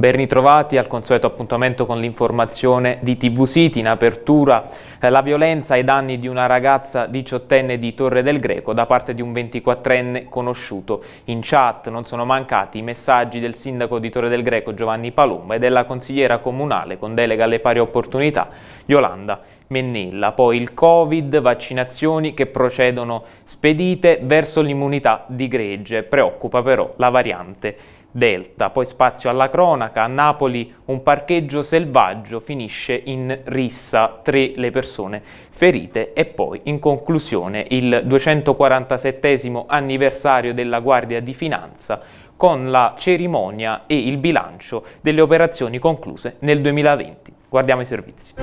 Ben ritrovati al consueto appuntamento con l'informazione di TV City. In apertura eh, la violenza ai danni di una ragazza diciottenne di Torre del Greco da parte di un 24enne conosciuto. In chat non sono mancati i messaggi del sindaco di Torre del Greco Giovanni Palomba e della consigliera comunale con delega alle pari opportunità Yolanda Mennella. Poi il Covid, vaccinazioni che procedono spedite verso l'immunità di gregge. Preoccupa però la variante Delta. Poi spazio alla cronaca, a Napoli un parcheggio selvaggio finisce in rissa, tre le persone ferite e poi in conclusione il 247 anniversario della Guardia di Finanza con la cerimonia e il bilancio delle operazioni concluse nel 2020. Guardiamo i servizi.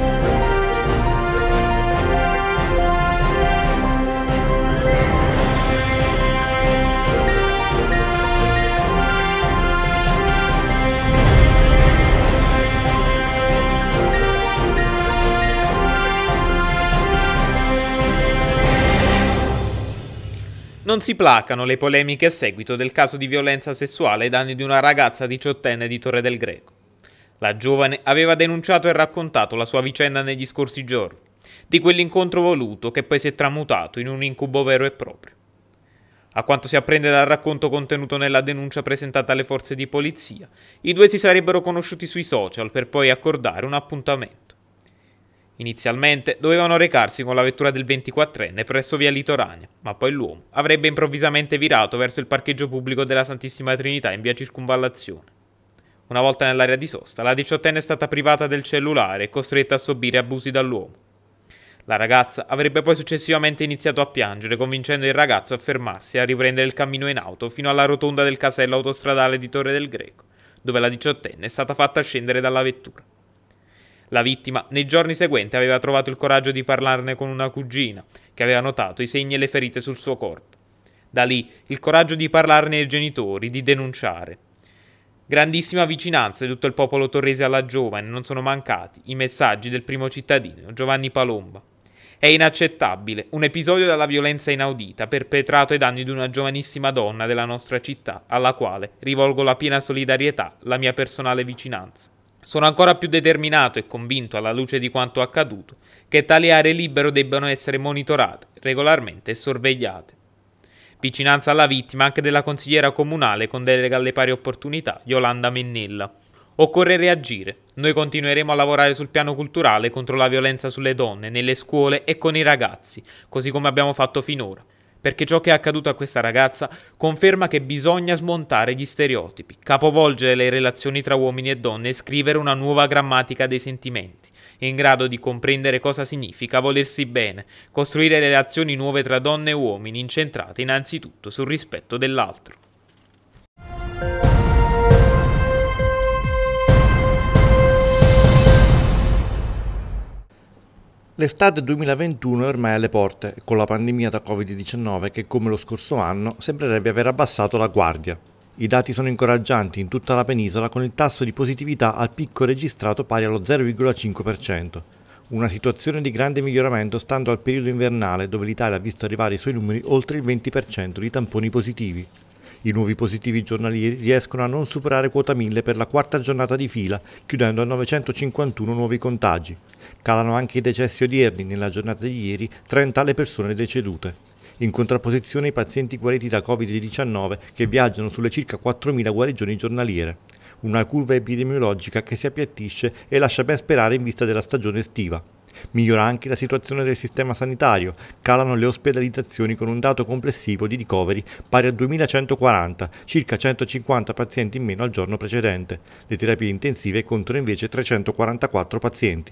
Non si placano le polemiche a seguito del caso di violenza sessuale ai danni di una ragazza diciottenne di Torre del Greco. La giovane aveva denunciato e raccontato la sua vicenda negli scorsi giorni, di quell'incontro voluto che poi si è tramutato in un incubo vero e proprio. A quanto si apprende dal racconto contenuto nella denuncia presentata alle forze di polizia, i due si sarebbero conosciuti sui social per poi accordare un appuntamento. Inizialmente dovevano recarsi con la vettura del 24enne presso via Litorania, ma poi l'uomo avrebbe improvvisamente virato verso il parcheggio pubblico della Santissima Trinità in via Circunvallazione. Una volta nell'area di sosta, la diciottenne è stata privata del cellulare e costretta a subire abusi dall'uomo. La ragazza avrebbe poi successivamente iniziato a piangere, convincendo il ragazzo a fermarsi e a riprendere il cammino in auto fino alla rotonda del casello autostradale di Torre del Greco, dove la diciottenne è stata fatta scendere dalla vettura. La vittima nei giorni seguenti aveva trovato il coraggio di parlarne con una cugina, che aveva notato i segni e le ferite sul suo corpo. Da lì il coraggio di parlarne ai genitori, di denunciare. Grandissima vicinanza di tutto il popolo torrese alla giovane, non sono mancati i messaggi del primo cittadino, Giovanni Palomba. È inaccettabile un episodio dalla violenza inaudita perpetrato ai danni di una giovanissima donna della nostra città, alla quale rivolgo la piena solidarietà, la mia personale vicinanza. Sono ancora più determinato e convinto alla luce di quanto accaduto che tali aree libero debbano essere monitorate regolarmente e sorvegliate. Vicinanza alla vittima anche della consigliera comunale con delega alle pari opportunità Yolanda Mennella. Occorre reagire. Noi continueremo a lavorare sul piano culturale contro la violenza sulle donne, nelle scuole e con i ragazzi, così come abbiamo fatto finora perché ciò che è accaduto a questa ragazza conferma che bisogna smontare gli stereotipi, capovolgere le relazioni tra uomini e donne e scrivere una nuova grammatica dei sentimenti, in grado di comprendere cosa significa volersi bene, costruire relazioni nuove tra donne e uomini incentrate innanzitutto sul rispetto dell'altro. L'estate 2021 è ormai alle porte, con la pandemia da Covid-19 che, come lo scorso anno, sembrerebbe aver abbassato la guardia. I dati sono incoraggianti in tutta la penisola con il tasso di positività al picco registrato pari allo 0,5%, una situazione di grande miglioramento stando al periodo invernale dove l'Italia ha visto arrivare i suoi numeri oltre il 20% di tamponi positivi. I nuovi positivi giornalieri riescono a non superare quota 1000 per la quarta giornata di fila, chiudendo a 951 nuovi contagi. Calano anche i decessi odierni, nella giornata di ieri 30 le persone decedute. In contrapposizione i pazienti guariti da Covid-19 che viaggiano sulle circa 4.000 guarigioni giornaliere. Una curva epidemiologica che si appiattisce e lascia ben sperare in vista della stagione estiva. Migliora anche la situazione del sistema sanitario, calano le ospedalizzazioni con un dato complessivo di ricoveri pari a 2140, circa 150 pazienti in meno al giorno precedente. Le terapie intensive contano invece 344 pazienti.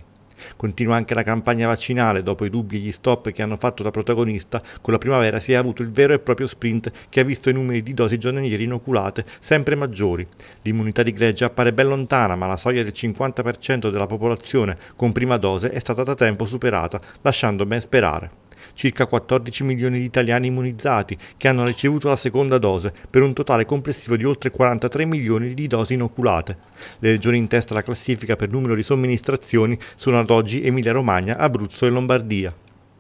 Continua anche la campagna vaccinale, dopo i dubbi e gli stop che hanno fatto da protagonista, con la primavera si è avuto il vero e proprio sprint che ha visto i numeri di dosi giornaliere inoculate sempre maggiori. L'immunità di greggia appare ben lontana, ma la soglia del 50% della popolazione con prima dose è stata da tempo superata, lasciando ben sperare circa 14 milioni di italiani immunizzati che hanno ricevuto la seconda dose, per un totale complessivo di oltre 43 milioni di dosi inoculate. Le regioni in testa alla classifica per numero di somministrazioni sono ad oggi Emilia-Romagna, Abruzzo e Lombardia.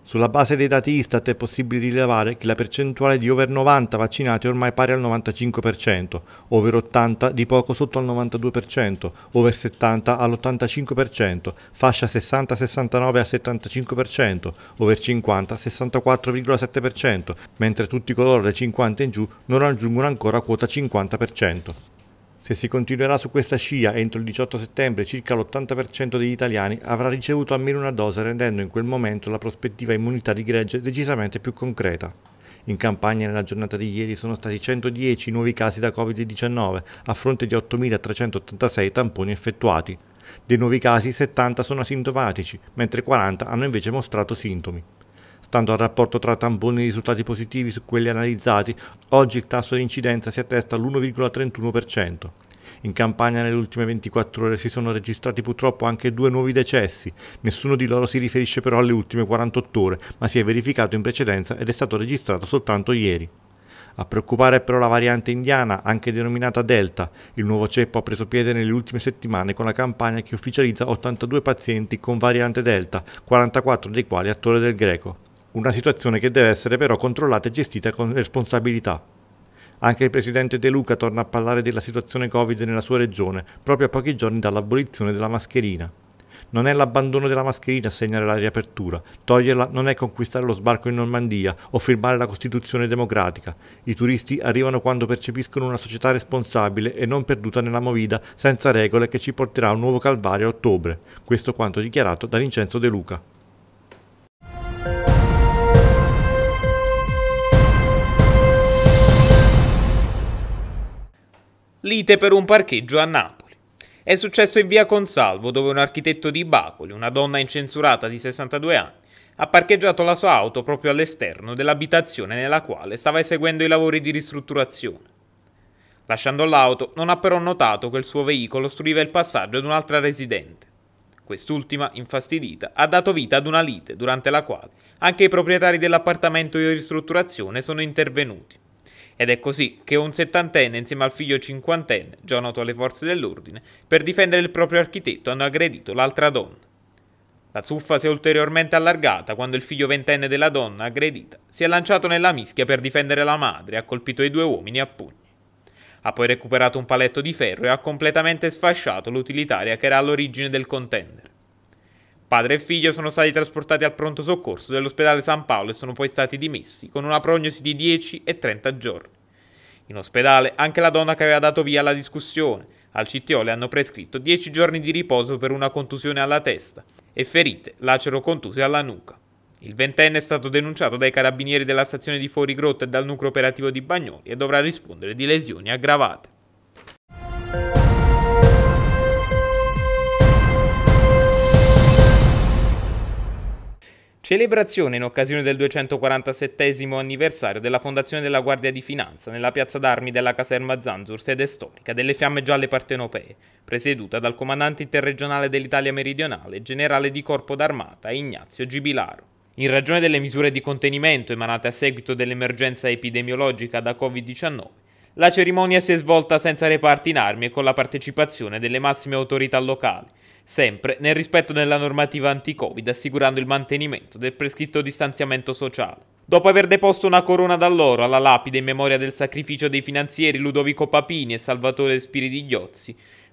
Sulla base dei dati Istat è possibile rilevare che la percentuale di over 90 vaccinati è ormai pari al 95%, over 80 di poco sotto al 92%, over 70 all'85%, fascia 60-69 al 75%, over 50 64,7%, mentre tutti coloro dai 50 in giù non raggiungono ancora quota 50%. Se si continuerà su questa scia entro il 18 settembre circa l'80% degli italiani avrà ricevuto almeno una dose rendendo in quel momento la prospettiva immunità di gregge decisamente più concreta. In campagna nella giornata di ieri sono stati 110 nuovi casi da Covid-19 a fronte di 8.386 tamponi effettuati. Dei nuovi casi 70 sono asintomatici, mentre 40 hanno invece mostrato sintomi stando al rapporto tra tamponi e risultati positivi su quelli analizzati, oggi il tasso di incidenza si attesta all'1,31%. In campagna nelle ultime 24 ore si sono registrati purtroppo anche due nuovi decessi, nessuno di loro si riferisce però alle ultime 48 ore, ma si è verificato in precedenza ed è stato registrato soltanto ieri. A preoccupare è però la variante indiana, anche denominata Delta. Il nuovo ceppo ha preso piede nelle ultime settimane con la campagna che ufficializza 82 pazienti con variante Delta, 44 dei quali a Torre del Greco. Una situazione che deve essere però controllata e gestita con responsabilità. Anche il presidente De Luca torna a parlare della situazione Covid nella sua regione, proprio a pochi giorni dall'abolizione della mascherina. Non è l'abbandono della mascherina a segnare la riapertura, toglierla non è conquistare lo sbarco in Normandia o firmare la Costituzione democratica. I turisti arrivano quando percepiscono una società responsabile e non perduta nella movida senza regole che ci porterà a un nuovo calvario a ottobre. Questo quanto dichiarato da Vincenzo De Luca. Lite per un parcheggio a Napoli. È successo in via Consalvo, dove un architetto di Bacoli, una donna incensurata di 62 anni, ha parcheggiato la sua auto proprio all'esterno dell'abitazione nella quale stava eseguendo i lavori di ristrutturazione. Lasciando l'auto, non ha però notato che il suo veicolo ostruiva il passaggio ad un'altra residente. Quest'ultima, infastidita, ha dato vita ad una lite durante la quale anche i proprietari dell'appartamento di ristrutturazione sono intervenuti. Ed è così che un settantenne insieme al figlio cinquantenne, già noto alle forze dell'ordine, per difendere il proprio architetto hanno aggredito l'altra donna. La zuffa si è ulteriormente allargata quando il figlio ventenne della donna, aggredita, si è lanciato nella mischia per difendere la madre e ha colpito i due uomini a pugni. Ha poi recuperato un paletto di ferro e ha completamente sfasciato l'utilitaria che era all'origine del contender. Padre e figlio sono stati trasportati al pronto soccorso dell'ospedale San Paolo e sono poi stati dimessi con una prognosi di 10 e 30 giorni. In ospedale anche la donna che aveva dato via alla discussione. Al CTO le hanno prescritto 10 giorni di riposo per una contusione alla testa e ferite lacero contuse alla nuca. Il ventenne è stato denunciato dai carabinieri della stazione di Fuori Grotta e dal nucleo operativo di Bagnoli e dovrà rispondere di lesioni aggravate. Celebrazione in occasione del 247 anniversario della fondazione della Guardia di Finanza nella piazza d'armi della caserma Zanzur, sede storica delle Fiamme Gialle Partenopee, presieduta dal comandante interregionale dell'Italia meridionale, generale di corpo d'armata Ignazio Gibilaro. In ragione delle misure di contenimento emanate a seguito dell'emergenza epidemiologica da Covid-19, la cerimonia si è svolta senza reparti in armi e con la partecipazione delle massime autorità locali, sempre nel rispetto della normativa anti-Covid, assicurando il mantenimento del prescritto distanziamento sociale. Dopo aver deposto una corona d'alloro alla lapide in memoria del sacrificio dei finanzieri Ludovico Papini e Salvatore Spiriti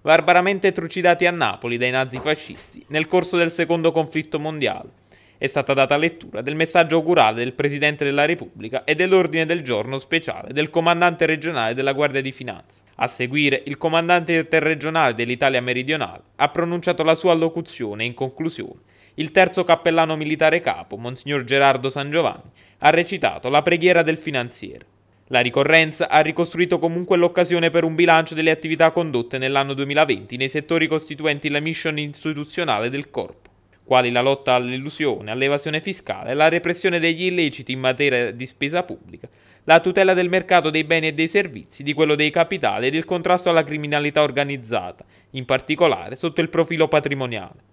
barbaramente trucidati a Napoli dai nazifascisti nel corso del secondo conflitto mondiale, è stata data lettura del messaggio augurale del Presidente della Repubblica e dell'ordine del giorno speciale del comandante regionale della Guardia di Finanza. A seguire, il comandante interregionale dell'Italia meridionale ha pronunciato la sua allocuzione in conclusione il terzo cappellano militare capo, Monsignor Gerardo San Giovanni, ha recitato la preghiera del finanziere. La ricorrenza ha ricostruito comunque l'occasione per un bilancio delle attività condotte nell'anno 2020 nei settori costituenti la mission istituzionale del corpo quali la lotta all'illusione, all'evasione fiscale, la repressione degli illeciti in materia di spesa pubblica, la tutela del mercato dei beni e dei servizi, di quello dei capitali ed il contrasto alla criminalità organizzata, in particolare sotto il profilo patrimoniale.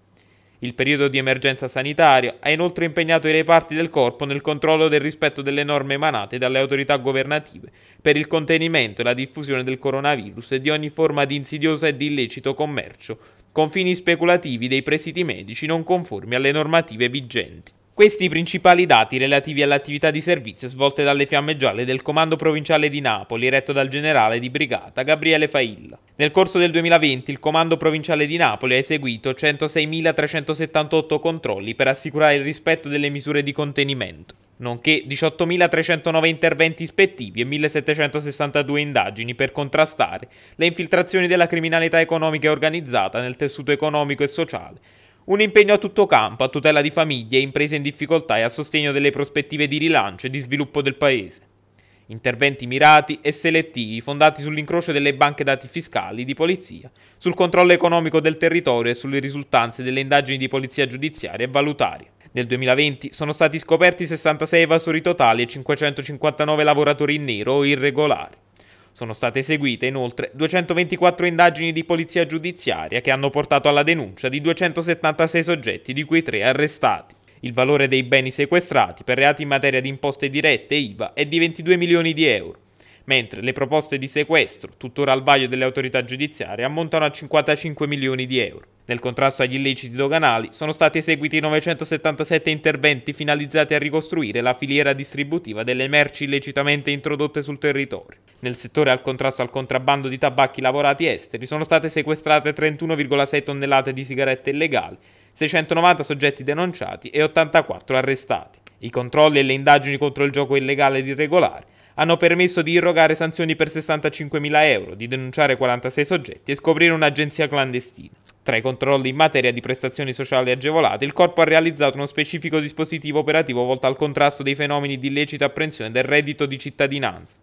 Il periodo di emergenza sanitaria ha inoltre impegnato i reparti del corpo nel controllo del rispetto delle norme emanate dalle autorità governative per il contenimento e la diffusione del coronavirus e di ogni forma di insidiosa ed illecito commercio con fini speculativi dei presidi medici non conformi alle normative vigenti. Questi i principali dati relativi all'attività di servizio svolte dalle fiamme gialle del Comando Provinciale di Napoli, retto dal generale di brigata Gabriele Failla. Nel corso del 2020 il Comando Provinciale di Napoli ha eseguito 106.378 controlli per assicurare il rispetto delle misure di contenimento nonché 18.309 interventi ispettivi e 1.762 indagini per contrastare le infiltrazioni della criminalità economica e organizzata nel tessuto economico e sociale. Un impegno a tutto campo a tutela di famiglie e imprese in difficoltà e a sostegno delle prospettive di rilancio e di sviluppo del Paese. Interventi mirati e selettivi fondati sull'incrocio delle banche dati fiscali di polizia, sul controllo economico del territorio e sulle risultanze delle indagini di polizia giudiziaria e valutaria. Nel 2020 sono stati scoperti 66 evasori totali e 559 lavoratori in nero o irregolari. Sono state eseguite inoltre 224 indagini di polizia giudiziaria che hanno portato alla denuncia di 276 soggetti, di cui 3 arrestati. Il valore dei beni sequestrati per reati in materia di imposte dirette e IVA è di 22 milioni di euro, mentre le proposte di sequestro, tuttora al vaglio delle autorità giudiziarie, ammontano a 55 milioni di euro. Nel contrasto agli illeciti doganali sono stati eseguiti 977 interventi finalizzati a ricostruire la filiera distributiva delle merci illecitamente introdotte sul territorio. Nel settore al contrasto al contrabbando di tabacchi lavorati esteri sono state sequestrate 31,6 tonnellate di sigarette illegali, 690 soggetti denunciati e 84 arrestati. I controlli e le indagini contro il gioco illegale ed irregolare hanno permesso di irrogare sanzioni per 65.000 euro, di denunciare 46 soggetti e scoprire un'agenzia clandestina. Tra i controlli in materia di prestazioni sociali agevolate, il Corpo ha realizzato uno specifico dispositivo operativo volto al contrasto dei fenomeni di illecita apprensione del reddito di cittadinanza.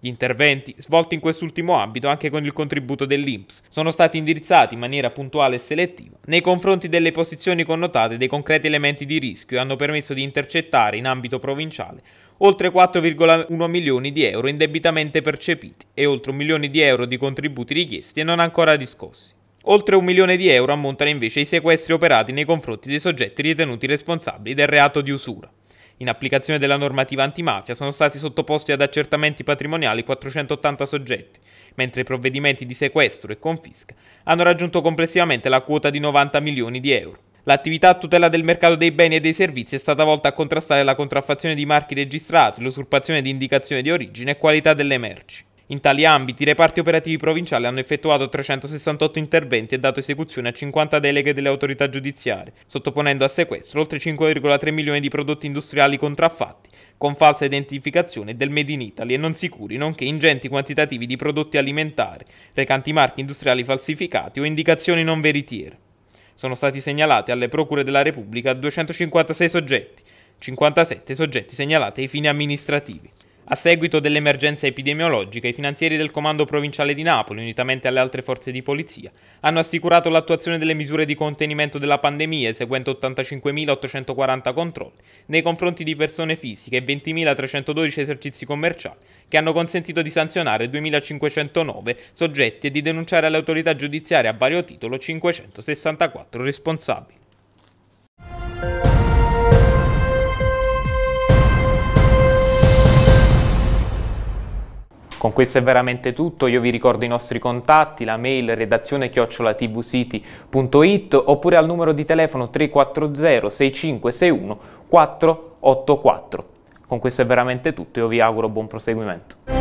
Gli interventi, svolti in quest'ultimo ambito anche con il contributo dell'INPS, sono stati indirizzati in maniera puntuale e selettiva nei confronti delle posizioni connotate dei concreti elementi di rischio e hanno permesso di intercettare in ambito provinciale oltre 4,1 milioni di euro indebitamente percepiti e oltre un milione di euro di contributi richiesti e non ancora discossi. Oltre un milione di euro ammontano invece i sequestri operati nei confronti dei soggetti ritenuti responsabili del reato di usura. In applicazione della normativa antimafia sono stati sottoposti ad accertamenti patrimoniali 480 soggetti, mentre i provvedimenti di sequestro e confisca hanno raggiunto complessivamente la quota di 90 milioni di euro. L'attività a tutela del mercato dei beni e dei servizi è stata volta a contrastare la contraffazione di marchi registrati, l'usurpazione di indicazioni di origine e qualità delle merci. In tali ambiti i reparti operativi provinciali hanno effettuato 368 interventi e dato esecuzione a 50 deleghe delle autorità giudiziarie, sottoponendo a sequestro oltre 5,3 milioni di prodotti industriali contraffatti, con falsa identificazione del Made in Italy e non sicuri, nonché ingenti quantitativi di prodotti alimentari, recanti marchi industriali falsificati o indicazioni non veritiere. Sono stati segnalati alle procure della Repubblica 256 soggetti, 57 soggetti segnalati ai fini amministrativi. A seguito dell'emergenza epidemiologica, i finanzieri del Comando Provinciale di Napoli, unitamente alle altre forze di polizia, hanno assicurato l'attuazione delle misure di contenimento della pandemia, eseguendo 85.840 controlli nei confronti di persone fisiche e 20.312 esercizi commerciali, che hanno consentito di sanzionare 2.509 soggetti e di denunciare alle autorità giudiziarie a vario titolo 564 responsabili. Con questo è veramente tutto, io vi ricordo i nostri contatti, la mail redazione chiocciolatvcity.it oppure al numero di telefono 340 6561 484. Con questo è veramente tutto, io vi auguro buon proseguimento.